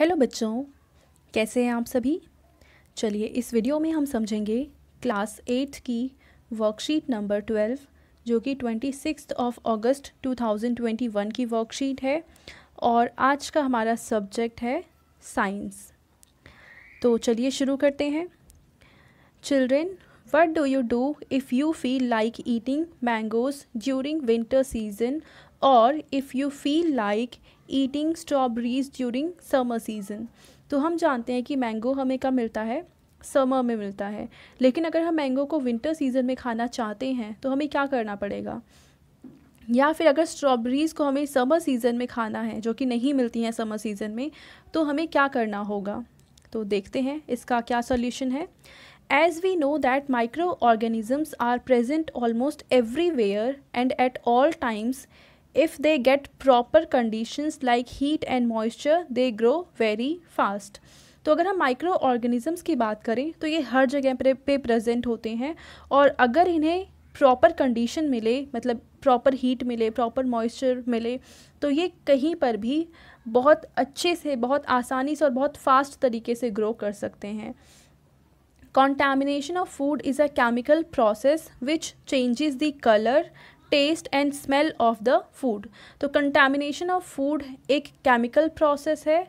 Hello बच्चों कैसे हैं आप सभी चलिए इस वीडियो में हम समझेंगे क्लास एट की वर्कशीट नंबर ट्वेल्व जो कि twenty six of August two thousand twenty one की वर्कशीट है और आज का हमारा सब्जेक्ट है साइंस तो चलिए शुरू करते हैं children what do you do if you feel like eating mangoes during winter season और if you feel like eating strawberries during summer season तो हम जानते हैं कि मैंगो हमें कब मिलता है समर में मिलता है लेकिन अगर हम मैंगो को विंटर सीज़न में खाना चाहते हैं तो हमें क्या करना पड़ेगा या फिर अगर स्ट्रॉबेरीज़ को हमें समर सीज़न में खाना है जो कि नहीं मिलती हैं समर सीज़न में तो हमें क्या करना होगा तो देखते हैं इसका क्या सॉल्यूशन है as we know that microorganisms are present almost everywhere and at all times if they get proper conditions like heat and moisture they grow very fast तो अगर हम माइक्रो ऑर्गेनिज़म्स की बात करें तो ये हर जगह पे प्रेजेंट होते हैं और अगर इन्हें प्रॉपर कंडीशन मिले मतलब प्रॉपर हीट मिले प्रॉपर मॉइस्चर मिले तो ये कहीं पर भी बहुत अच्छे से बहुत आसानी से और बहुत फास्ट तरीके से ग्रो कर सकते हैं contamination of food is a chemical process which changes the colour taste and smell of the food तो कंटेमिनेशन ऑफ फूड एक केमिकल प्रोसेस है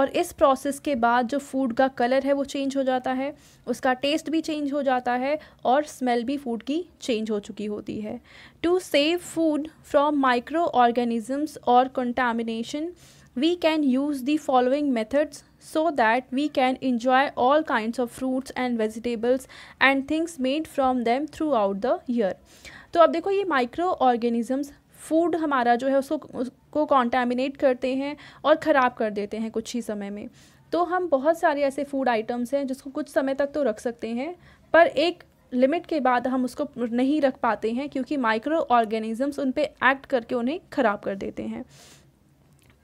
और इस प्रोसेस के बाद जो फूड का कलर है वो चेंज हो जाता है उसका टेस्ट भी चेंज हो जाता है और स्मेल भी फूड की चेंज हो चुकी होती है to save food from microorganisms और contamination can use the following methods so that we can enjoy all kind of fruits and vegetables and things made from them throughout the year तो अब देखो ये micro organisms food हमारा जो है उसको उसको कॉन्टेमिनेट करते हैं और ख़राब कर देते हैं कुछ ही समय में तो हम बहुत सारे ऐसे फूड आइटम्स हैं जिसको कुछ समय तक तो रख सकते हैं पर एक लिमिट के बाद हम उसको नहीं रख पाते हैं क्योंकि माइक्रो ऑर्गेनिज़म्स उन पर एक्ट करके उन्हें ख़राब कर देते हैं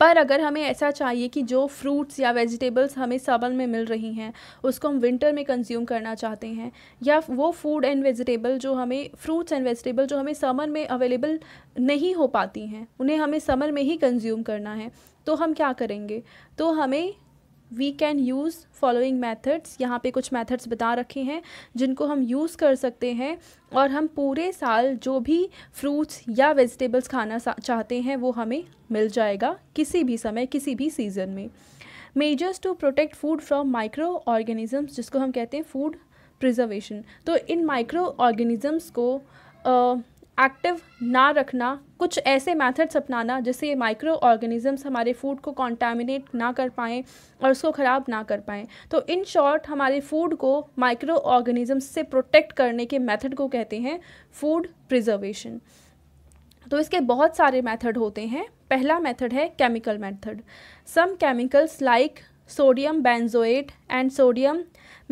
पर अगर हमें ऐसा चाहिए कि जो फ्रूट्स या वेजिटेबल्स हमें समर में मिल रही हैं उसको हम विंटर में कंज्यूम करना चाहते हैं या वो फूड एंड वेजिटेबल जो हमें फ्रूट्स एंड वेजिटेबल जो हमें समर में अवेलेबल नहीं हो पाती हैं उन्हें हमें समर में ही कंज्यूम करना है तो हम क्या करेंगे तो हमें we can use following methods यहाँ पे कुछ मैथड्स बता रखे हैं जिनको हम यूज़ कर सकते हैं और हम पूरे साल जो भी फ्रूट्स या वेजिटेबल्स खाना चाहते हैं वो हमें मिल जाएगा किसी भी समय किसी भी सीज़न में measures to protect food from microorganisms जिसको हम कहते हैं फूड प्रिजर्वेशन तो इन माइक्रो ऑर्गेनिजम्स को एक्टिव ना रखना कुछ ऐसे मेथड्स अपनाना जिससे ये माइक्रो ऑर्गेनिज़म्स हमारे फूड को कॉन्टामिनेट ना कर पाएँ और उसको ख़राब ना कर पाएँ तो इन शॉर्ट हमारे फूड को माइक्रो ऑर्गेनिज़म्स से प्रोटेक्ट करने के मेथड को कहते हैं फूड प्रिजर्वेशन तो इसके बहुत सारे मेथड होते हैं पहला मेथड है chemical method some chemicals like sodium benzoate and sodium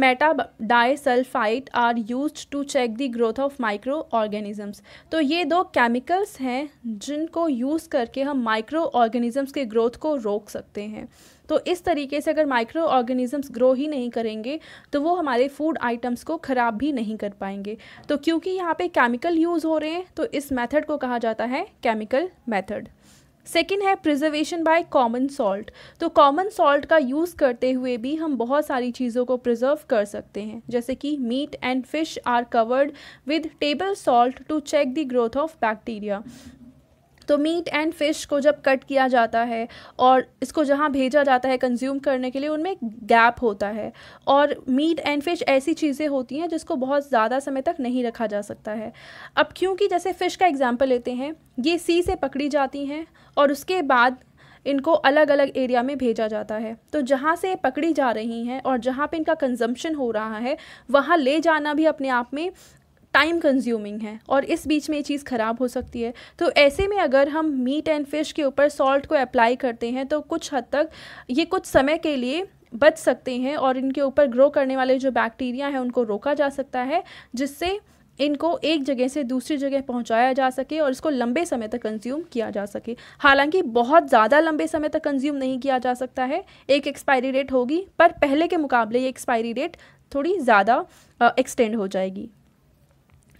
meta disulphite are use to check the growth of microorganisms तो ये दो केमिकल्स हैं जिनको यूज़ करके हम माइक्रो ऑर्गेनिजम्स के ग्रोथ को रोक सकते हैं तो इस तरीके से अगर माइक्रो ऑर्गेनिजम्स ग्रो ही नहीं करेंगे तो वो हमारे फूड आइटम्स को ख़राब भी नहीं कर पाएंगे तो क्योंकि यहाँ पे केमिकल यूज़ हो रहे हैं तो इस मेथड को कहा जाता है केमिकल मेथड सेकेंड है प्रिजर्वेशन बाय कॉमन सॉल्ट तो कॉमन सॉल्ट का यूज़ करते हुए भी हम बहुत सारी चीज़ों को प्रिजर्व कर सकते हैं जैसे कि meat and fish are covered with table salt to check the growth of bacteria तो मीट एंड फिश को जब कट किया जाता है और इसको जहाँ भेजा जाता है कंज्यूम करने के लिए उनमें गैप होता है और मीट एंड फिश ऐसी चीज़ें होती हैं जिसको बहुत ज़्यादा समय तक नहीं रखा जा सकता है अब क्योंकि जैसे फ़िश का एग्ज़ाम्पल लेते हैं ये सी से पकड़ी जाती हैं और उसके बाद इनको अलग अलग एरिया में भेजा जाता है तो जहाँ से पकड़ी जा रही हैं और जहाँ पे इनका कंजम्पशन हो रहा है वहाँ ले जाना भी अपने आप में टाइम कंज्यूमिंग है और इस बीच में ये चीज़ ख़राब हो सकती है तो ऐसे में अगर हम मीट एंड फिश के ऊपर सॉल्ट को अप्लाई करते हैं तो कुछ हद तक ये कुछ समय के लिए बच सकते हैं और इनके ऊपर ग्रो करने वाले जो बैक्टीरिया हैं उनको रोका जा सकता है जिससे इनको एक जगह से दूसरी जगह पहुंचाया जा सके और इसको लंबे समय तक कंज्यूम किया जा सके हालांकि बहुत ज़्यादा लंबे समय तक कंज्यूम नहीं किया जा सकता है एक एक्सपायरी डेट होगी पर पहले के मुकाबले ये एक्सपायरी डेट थोड़ी ज़्यादा एक्सटेंड हो जाएगी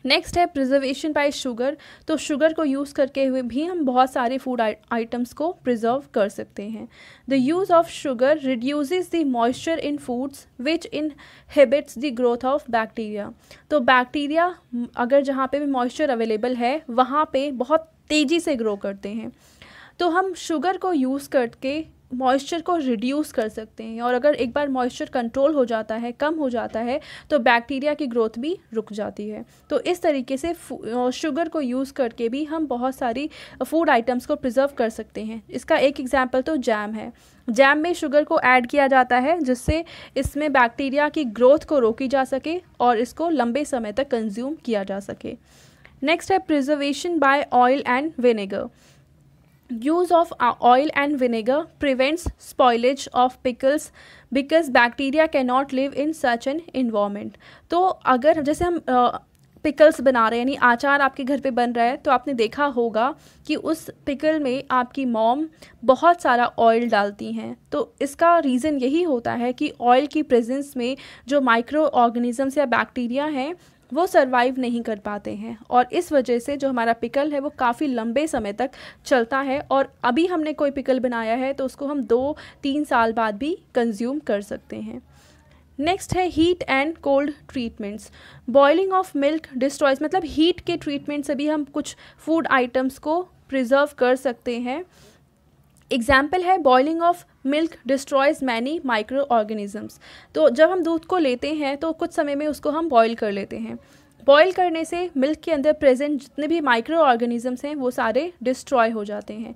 नेक्स्ट है प्रिजर्वेशन बाय शुगर तो शुगर को यूज़ करके हुए भी हम बहुत सारे फूड आइटम्स को प्रिजर्व कर सकते हैं the use of sugar reduce the moisture in foods which habits the growth of bacteria तो बैक्टीरिया अगर जहाँ पे भी मॉइस्चर अवेलेबल है वहाँ पे बहुत तेज़ी से ग्रो करते हैं तो हम शुगर को यूज़ करके मॉइस्चर को रिड्यूस कर सकते हैं और अगर एक बार मॉइस्चर कंट्रोल हो जाता है कम हो जाता है तो बैक्टीरिया की ग्रोथ भी रुक जाती है तो इस तरीके से शुगर को यूज़ करके भी हम बहुत सारी फूड आइटम्स को प्रिजर्व कर सकते हैं इसका एक एग्जाम्पल तो जैम है जैम में शुगर को ऐड किया जाता है जिससे इसमें बैक्टीरिया की ग्रोथ को रोकी जा सके और इसको लंबे समय तक कंज्यूम किया जा सके नेक्स्ट है preservation by oil and vinegar use of uh, oil and vinegar prevents spoilage of pickles because bacteria cannot live in such an environment तो अगर जैसे हम पिकल्स बना रहे हैं यानी आचार आपके घर पे बन रहा है तो आपने देखा होगा कि उस पिकल में आपकी मॉम बहुत सारा ऑयल डालती हैं तो इसका रीज़न यही होता है कि ऑयल की प्रेजेंस में जो माइक्रो ऑर्गेनिज़म्स या बैक्टीरिया हैं वो सरवाइव नहीं कर पाते हैं और इस वजह से जो हमारा पिकल है वो काफ़ी लंबे समय तक चलता है और अभी हमने कोई पिकल बनाया है तो उसको हम दो तीन साल बाद भी कंज्यूम कर सकते हैं नेक्स्ट है heat and cold treatments boiling of milk destroys मतलब हीट के ट्रीटमेंट से भी हम कुछ फूड आइटम्स को प्रिजर्व कर सकते हैं एग्जाम्पल है boiling of milk destroys many microorganisms तो जब हम दूध को लेते हैं तो कुछ समय में उसको हम बॉयल कर लेते हैं बॉयल करने से मिल्क के अंदर प्रेजेंट जितने भी माइक्रो ऑर्गेनिजम्स हैं वो सारे डिस्ट्रॉय हो जाते हैं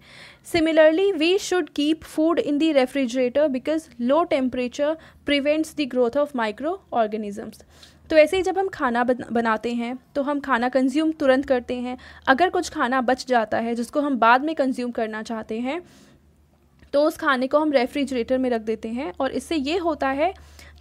similarly we should keep food in the refrigerator because low temperature prevents the growth of microorganisms तो ऐसे ही जब हम खाना बनाते हैं तो हम खाना कंज्यूम तुरंत करते हैं अगर कुछ खाना बच जाता है जिसको हम बाद में कंज्यूम करना चाहते हैं तो उस खाने को हम रेफ्रिजरेटर में रख देते हैं और इससे ये होता है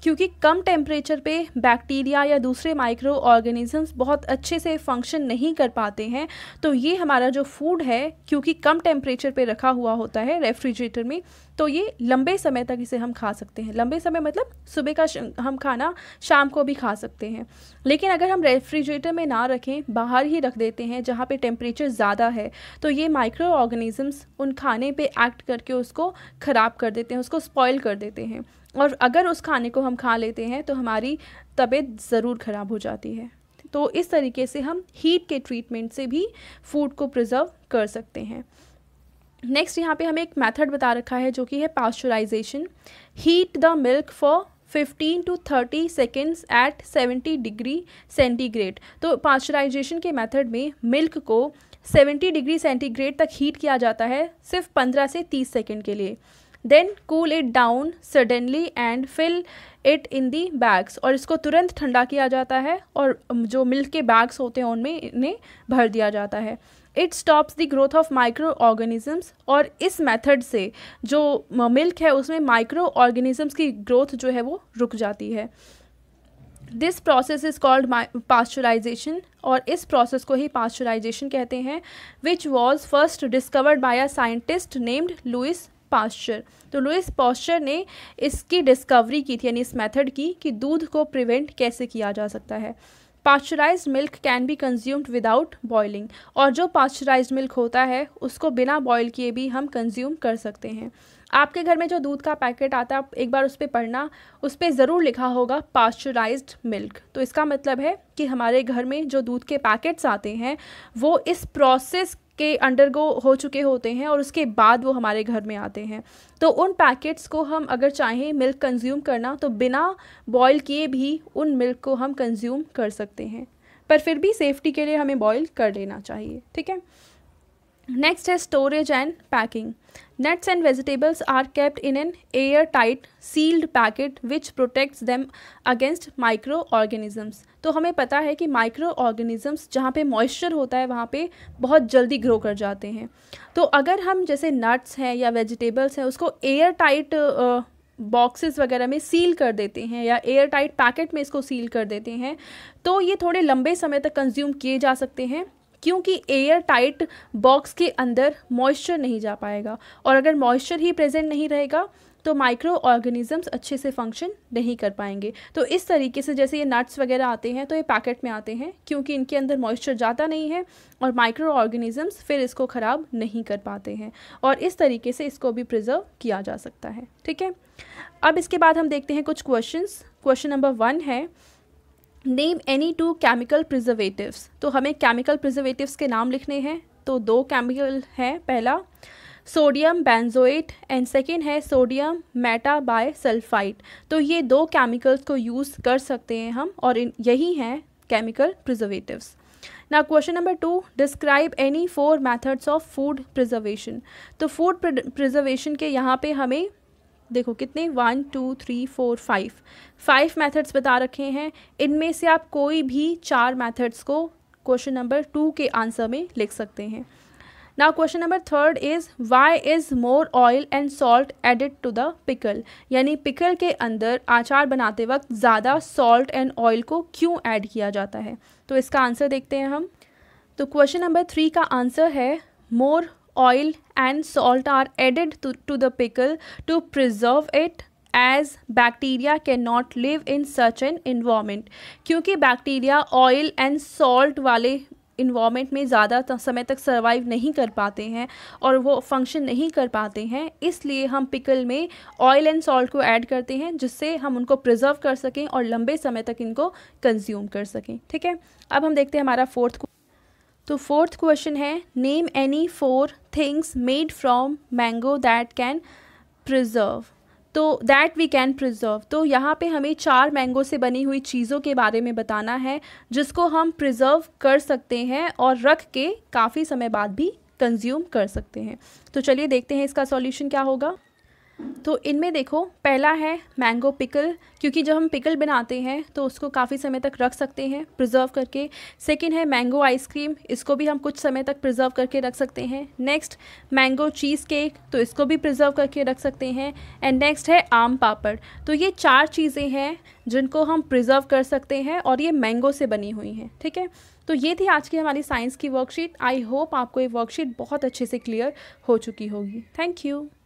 क्योंकि कम टेम्परेचर पे बैक्टीरिया या दूसरे माइक्रो ऑर्गेनिजम्स बहुत अच्छे से फंक्शन नहीं कर पाते हैं तो ये हमारा जो फूड है क्योंकि कम टेम्परेचर पे रखा हुआ होता है रेफ्रिजरेटर में तो ये लंबे समय तक इसे हम खा सकते हैं लंबे समय मतलब सुबह का हम खाना शाम को भी खा सकते हैं लेकिन अगर हम रेफ्रिजरेटर में ना रखें बाहर ही रख देते हैं जहाँ पे टेम्परेचर ज़्यादा है तो ये माइक्रो ऑर्गेनिजम्स उन खाने पे एक्ट करके उसको ख़राब कर देते हैं उसको स्पॉइल कर देते हैं और अगर उस खाने को हम खा लेते हैं तो हमारी तबीयत ज़रूर ख़राब हो जाती है तो इस तरीके से हम हीट के ट्रीटमेंट से भी फूड को प्रिजर्व कर सकते हैं नेक्स्ट यहाँ पे हमें एक मेथड बता रखा है जो कि है pasteurisation heat the milk for 15 to 30 seconds at 70 degree centigrade तो पास्चुराइजेशन के मेथड में मिल्क को 70 डिग्री सेंटीग्रेड तक हीट किया जाता है सिर्फ 15 से 30 सेकेंड के लिए then cool it down suddenly and fill it in the bags और इसको तुरंत ठंडा किया जाता है और जो मिल्क के बैग्स होते हैं उनमें इन्हें भर दिया जाता है it stops the growth of microorganisms और इस मेथड से जो मिल्क uh, है उसमें माइक्रो ऑर्गेनिजम्स की ग्रोथ जो है वो रुक जाती है this process is called pasteurisation और इस प्रोसेस को ही पास्चुराइजेशन कहते हैं which was first discovered by a scientist named Louis Pasteur तो लुइस पास्चर ने इसकी डिस्कवरी की थी यानी इस मेथड की कि दूध को प्रिवेंट कैसे किया जा सकता है pasteurise milk can be consumed without boiling और जो पास्चराइज मिल्क होता है उसको बिना बॉयल किए भी हम कंज्यूम कर सकते हैं आपके घर में जो दूध का पैकेट आता है एक बार उस पर पढ़ना उस पर ज़रूर लिखा होगा पास्चराइज्ड मिल्क तो इसका मतलब है कि हमारे घर में जो दूध के पैकेट्स आते हैं वो इस प्रोसेस के अंडरगो हो चुके होते हैं और उसके बाद वो हमारे घर में आते हैं तो उन पैकेट्स को हम अगर चाहें मिल्क कंज्यूम करना तो बिना बॉयल किए भी उन मिल्क को हम कंज्यूम कर सकते हैं पर फिर भी सेफ्टी के लिए हमें बॉयल कर लेना चाहिए ठीक है नेक्स्ट है storage and packing Nuts and vegetables are kept in an airtight sealed packet which protects them against microorganisms. तो हमें पता है कि माइक्रो ऑर्गेनिजम्स जहाँ पे मॉइस्चर होता है वहाँ पे बहुत जल्दी ग्रो कर जाते हैं तो अगर हम जैसे नट्स हैं या वेजिटेबल्स हैं उसको एयर टाइट बॉक्सेस वगैरह में सील कर देते हैं या एयर टाइट पैकेट में इसको सील कर देते हैं तो ये थोड़े लंबे समय तक कंज्यूम किए जा सकते हैं क्योंकि एयर टाइट बॉक्स के अंदर मॉइस्चर नहीं जा पाएगा और अगर मॉइस्चर ही प्रेजेंट नहीं रहेगा तो माइक्रो ऑर्गेनिजम्स अच्छे से फंक्शन नहीं कर पाएंगे तो इस तरीके से जैसे ये नट्स वगैरह आते हैं तो ये पैकेट में आते हैं क्योंकि इनके अंदर मॉइस्चर जाता नहीं है और माइक्रो ऑर्गेनिजम्स फिर इसको ख़राब नहीं कर पाते हैं और इस तरीके से इसको भी प्रिजर्व किया जा सकता है ठीक है अब इसके बाद हम देखते हैं कुछ क्वेश्चन क्वेश्चन नंबर वन है name any two chemical preservatives तो हमें केमिकल प्रिजर्वेटिव्स के नाम लिखने हैं तो दो केमिकल हैं पहला सोडियम बेंजोएट एंड सेकेंड है सोडियम मेटा बाय सल्फाइड तो ये दो केमिकल्स को यूज़ कर सकते हैं हम और इन यही हैं केमिकल प्रिजर्वेटिव्स ना question number two describe any four methods of food preservation तो फूड प्रिजर्वेशन के यहाँ पे हमें देखो कितने one two three four five five methods बता रखे हैं इनमें से आप कोई भी चार मेथड्स को क्वेश्चन नंबर टू के आंसर में लिख सकते हैं now question number third is why is more oil and salt added to the pickle यानी पिकल के अंदर आचार बनाते वक्त ज़्यादा सॉल्ट एंड ऑयल को क्यों ऐड किया जाता है तो इसका आंसर देखते हैं हम तो क्वेश्चन नंबर थ्री का आंसर है more oil and salt are added to, to the pickle to preserve it as bacteria can not live in such an environment क्योंकि बैक्टीरिया ऑयल एंड सॉल्ट वाले environment में ज़्यादा समय तक survive नहीं कर पाते हैं और वो फंक्शन नहीं कर पाते हैं इसलिए हम पिकल में ऑयल एंड सॉल्ट को ऐड करते हैं जिससे हम उनको प्रिजर्व कर सकें और लंबे समय तक इनको कंज्यूम कर सकें ठीक है अब हम देखते हैं हमारा फोर्थ तो फोर्थ क्वेश्चन है name any four things made from mango that can preserve तो दैट वी कैन प्रिजर्व तो यहाँ पे हमें चार मैंगो से बनी हुई चीज़ों के बारे में बताना है जिसको हम प्रिजर्व कर सकते हैं और रख के काफ़ी समय बाद भी कंज्यूम कर सकते हैं तो चलिए देखते हैं इसका सॉल्यूशन क्या होगा तो इनमें देखो पहला है मैंगो पिकल क्योंकि जब हम पिकल बनाते हैं तो उसको काफ़ी समय तक रख सकते हैं प्रिजर्व करके सेकेंड है मैंगो आइसक्रीम इसको भी हम कुछ समय तक प्रिजर्व करके रख सकते हैं नेक्स्ट मैंगो चीज़ केक तो इसको भी प्रिजर्व करके रख सकते हैं एंड नेक्स्ट है आम पापड़ तो ये चार चीज़ें हैं जिनको हम प्रिजर्व कर सकते हैं और ये मैंगो से बनी हुई हैं ठीक है तो ये थी आज की हमारी साइंस की वर्कशीट आई होप आपको ये वर्कशीट बहुत अच्छे से क्लियर हो चुकी होगी थैंक यू